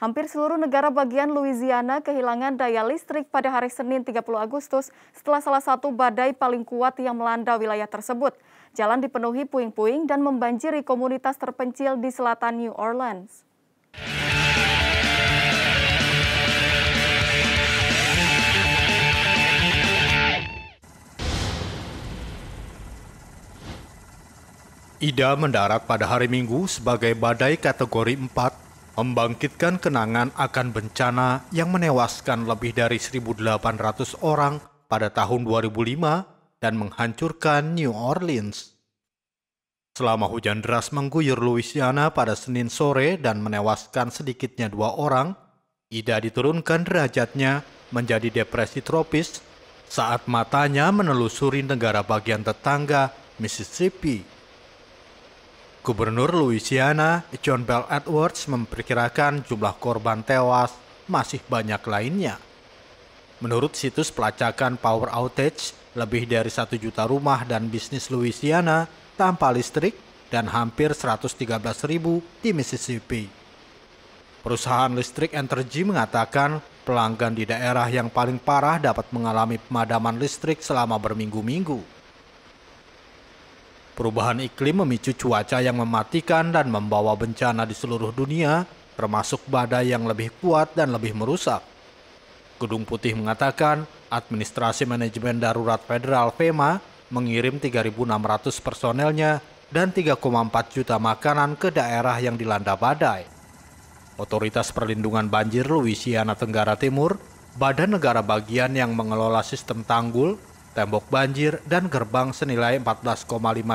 Hampir seluruh negara bagian Louisiana kehilangan daya listrik pada hari Senin 30 Agustus setelah salah satu badai paling kuat yang melanda wilayah tersebut. Jalan dipenuhi puing-puing dan membanjiri komunitas terpencil di selatan New Orleans. Ida mendarat pada hari Minggu sebagai badai kategori 4 membangkitkan kenangan akan bencana yang menewaskan lebih dari 1.800 orang pada tahun 2005 dan menghancurkan New Orleans. Selama hujan deras mengguyur Louisiana pada Senin sore dan menewaskan sedikitnya dua orang, Ida diturunkan derajatnya menjadi depresi tropis saat matanya menelusuri negara bagian tetangga Mississippi Gubernur Louisiana John Bell Edwards memperkirakan jumlah korban tewas masih banyak lainnya. Menurut situs pelacakan Power Outage, lebih dari satu juta rumah dan bisnis Louisiana tanpa listrik dan hampir 113 ribu di Mississippi. Perusahaan listrik Entergy mengatakan pelanggan di daerah yang paling parah dapat mengalami pemadaman listrik selama berminggu-minggu. Perubahan iklim memicu cuaca yang mematikan dan membawa bencana di seluruh dunia, termasuk badai yang lebih kuat dan lebih merusak. Gedung Putih mengatakan, Administrasi Manajemen Darurat Federal FEMA mengirim 3.600 personelnya dan 3,4 juta makanan ke daerah yang dilanda badai. Otoritas Perlindungan Banjir Louisiana Tenggara Timur, badan negara bagian yang mengelola sistem tanggul, tembok banjir, dan gerbang senilai 14,5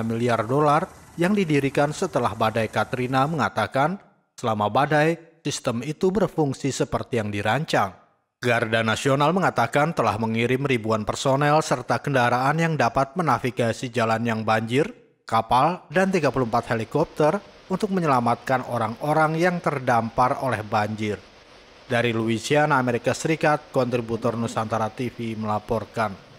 miliar dolar yang didirikan setelah badai Katrina mengatakan selama badai, sistem itu berfungsi seperti yang dirancang. Garda Nasional mengatakan telah mengirim ribuan personel serta kendaraan yang dapat menavigasi jalan yang banjir, kapal, dan 34 helikopter untuk menyelamatkan orang-orang yang terdampar oleh banjir. Dari Louisiana, Amerika Serikat, kontributor Nusantara TV melaporkan.